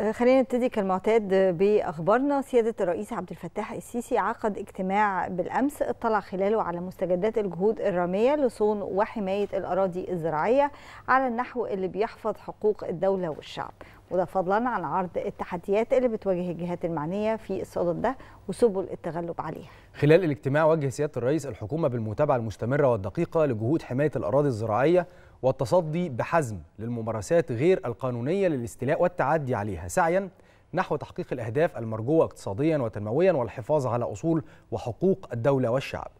آه، خلينا نبتدي كالمعتاد باخبارنا سياده الرئيس عبد الفتاح السيسي عقد اجتماع بالامس اطلع خلاله على مستجدات الجهود الراميه لصون وحمايه الاراضي الزراعيه على النحو اللي بيحفظ حقوق الدوله والشعب وده فضلا عن عرض التحديات اللي بتواجه الجهات المعنيه في الصدد ده وسبل التغلب عليها. خلال الاجتماع وجه سياده الرئيس الحكومه بالمتابعه المستمره والدقيقه لجهود حمايه الاراضي الزراعيه والتصدي بحزم للممارسات غير القانونية للاستيلاء والتعدي عليها سعيا نحو تحقيق الأهداف المرجوة اقتصاديا وتنمويا والحفاظ على أصول وحقوق الدولة والشعب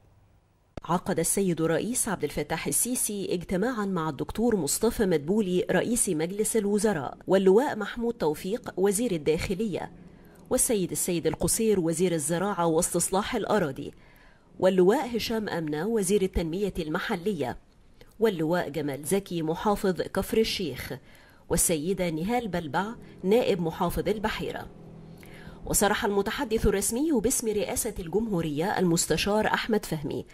عقد السيد الرئيس عبد الفتاح السيسي اجتماعا مع الدكتور مصطفى مدبولي رئيس مجلس الوزراء واللواء محمود توفيق وزير الداخلية والسيد السيد القصير وزير الزراعة واستصلاح الأراضي واللواء هشام أمنة وزير التنمية المحلية واللواء جمال زكي محافظ كفر الشيخ والسيدة نهال بلبع نائب محافظ البحيرة وصرح المتحدث الرسمي باسم رئاسة الجمهورية المستشار أحمد فهمي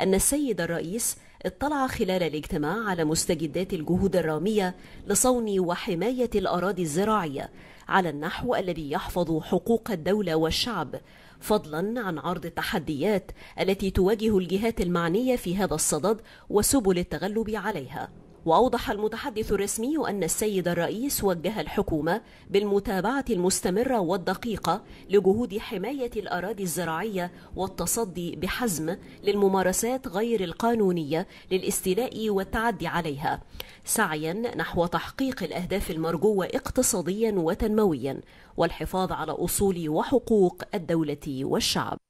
أن السيد الرئيس اطلع خلال الاجتماع على مستجدات الجهود الرامية لصون وحماية الأراضي الزراعية على النحو الذي يحفظ حقوق الدولة والشعب فضلا عن عرض التحديات التي تواجه الجهات المعنية في هذا الصدد وسبل التغلب عليها وأوضح المتحدث الرسمي أن السيد الرئيس وجه الحكومة بالمتابعة المستمرة والدقيقة لجهود حماية الأراضي الزراعية والتصدي بحزم للممارسات غير القانونية للاستيلاء والتعدي عليها سعيا نحو تحقيق الأهداف المرجوة اقتصاديا وتنمويا والحفاظ على أصول وحقوق الدولة والشعب